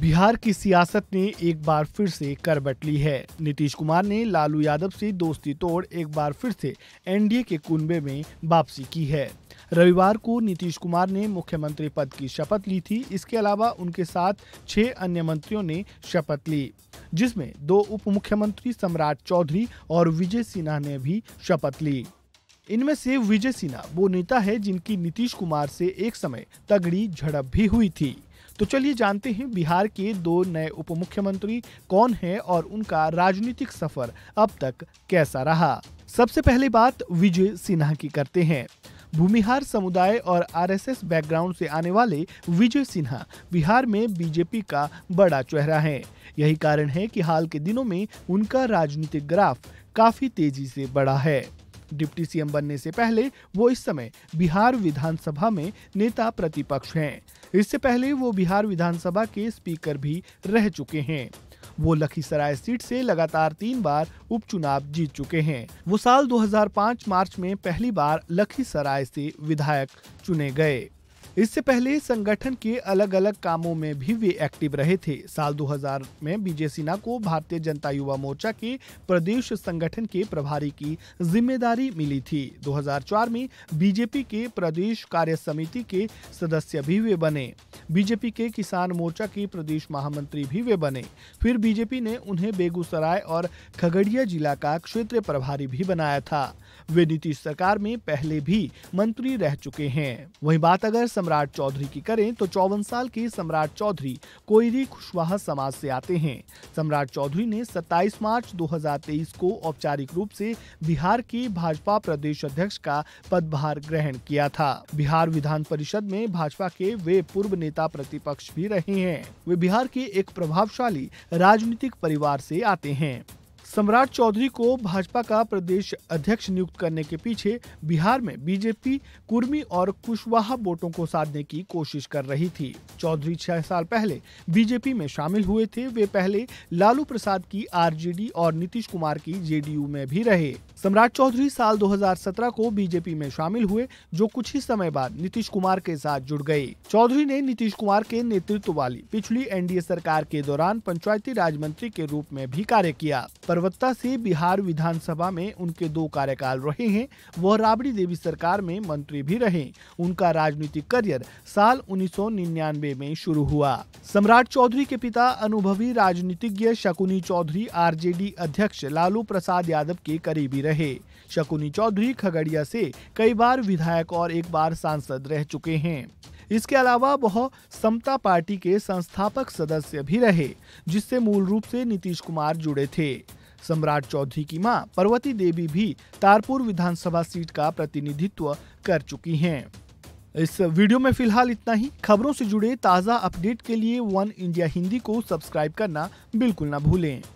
बिहार की सियासत ने एक बार फिर से करबट ली है नीतीश कुमार ने लालू यादव से दोस्ती तोड़ एक बार फिर से एनडीए के कुनबे में वापसी की है रविवार को नीतीश कुमार ने मुख्यमंत्री पद की शपथ ली थी इसके अलावा उनके साथ छह अन्य मंत्रियों ने शपथ ली जिसमें दो उप मुख्यमंत्री सम्राट चौधरी और विजय सिन्हा ने भी शपथ ली इनमें से विजय सिन्हा वो नेता है जिनकी नीतीश कुमार से एक समय तगड़ी झड़प भी हुई थी तो चलिए जानते हैं बिहार के दो नए उप मुख्यमंत्री कौन हैं और उनका राजनीतिक सफर अब तक कैसा रहा सबसे पहले बात विजय सिन्हा की करते हैं भूमिहार समुदाय और आरएसएस बैकग्राउंड से आने वाले विजय सिन्हा बिहार में बीजेपी का बड़ा चेहरा है यही कारण है कि हाल के दिनों में उनका राजनीतिक ग्राफ काफी तेजी से बढ़ा है डिप्टी सीएम बनने से पहले वो इस समय बिहार विधानसभा में नेता प्रतिपक्ष हैं इससे पहले वो बिहार विधानसभा के स्पीकर भी रह चुके हैं वो लखीसराय सीट से लगातार तीन बार उपचुनाव जीत चुके हैं वो साल 2005 मार्च में पहली बार लखीसराय से विधायक चुने गए इससे पहले संगठन के अलग अलग कामों में भी वे एक्टिव रहे थे साल 2000 में विजय सिन्हा को भारतीय जनता युवा मोर्चा के प्रदेश संगठन के प्रभारी की जिम्मेदारी मिली थी 2004 में बीजेपी के प्रदेश कार्य समिति के सदस्य भी वे बने बीजेपी के किसान मोर्चा के प्रदेश महामंत्री भी वे बने फिर बीजेपी ने उन्हें बेगूसराय और खगड़िया जिला का क्षेत्रीय प्रभारी भी बनाया था वे नीतीश सरकार में पहले भी मंत्री रह चुके हैं वही बात अगर सम्राट चौधरी की करें तो चौवन साल के सम्राट चौधरी कोयरी कुशवाहा समाज से आते हैं सम्राट चौधरी ने 27 मार्च 2023 को औपचारिक रूप से बिहार के भाजपा प्रदेश अध्यक्ष का पदभार ग्रहण किया था बिहार विधान परिषद में भाजपा के वे पूर्व नेता प्रतिपक्ष भी रहे हैं वे बिहार के एक प्रभावशाली राजनीतिक परिवार से आते हैं सम्राट चौधरी को भाजपा का प्रदेश अध्यक्ष नियुक्त करने के पीछे बिहार में बीजेपी कुर्मी और कुशवाहा वोटों को साधने की कोशिश कर रही थी चौधरी छह साल पहले बीजेपी में शामिल हुए थे वे पहले लालू प्रसाद की आरजेडी और नीतीश कुमार की जेडीयू में भी रहे सम्राट चौधरी साल 2017 को बीजेपी में शामिल हुए जो कुछ ही समय बाद नीतीश कुमार के साथ जुड़ गए चौधरी ने नीतीश कुमार के नेतृत्व वाली पिछली एनडीए सरकार के दौरान पंचायती राज मंत्री के रूप में भी कार्य किया परवत्ता से बिहार विधानसभा में उनके दो कार्यकाल रहे हैं वह राबड़ी देवी सरकार में मंत्री भी रहे उनका राजनीतिक करियर साल उन्नीस में शुरू हुआ सम्राट चौधरी के पिता अनुभवी राजनीतिज्ञ शकुनी चौधरी आरजेडी अध्यक्ष लालू प्रसाद यादव के करीबी रहे शकुनी चौधरी खगड़िया से कई बार विधायक और एक बार सांसद रह चुके हैं इसके अलावा वह समता पार्टी के संस्थापक सदस्य भी रहे जिससे मूल रूप से नीतीश कुमार जुड़े थे सम्राट चौधरी की मां पार्वती देवी भी तारपुर विधानसभा सीट का प्रतिनिधित्व कर चुकी हैं। इस वीडियो में फिलहाल इतना ही खबरों से जुड़े ताज़ा अपडेट के लिए वन इंडिया हिंदी को सब्सक्राइब करना बिल्कुल ना भूलें